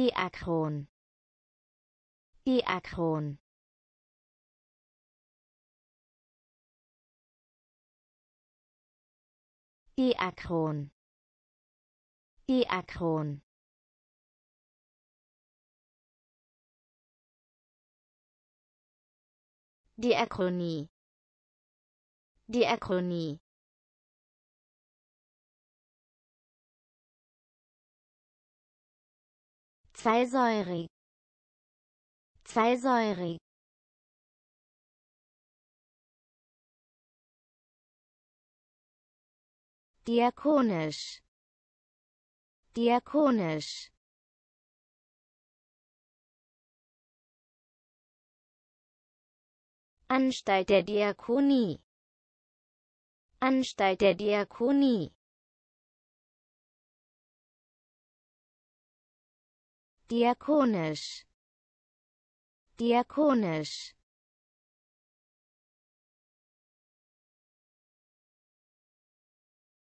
diakon diakon ดีอาโคนดีอาโคนดีอาโคนีดีอาโคนี Zweisäurig. Zweisäurig. Diakonisch. Diakonisch. Anstalt der Diakonie. Anstalt der Diakonie. diakonisch diakonisch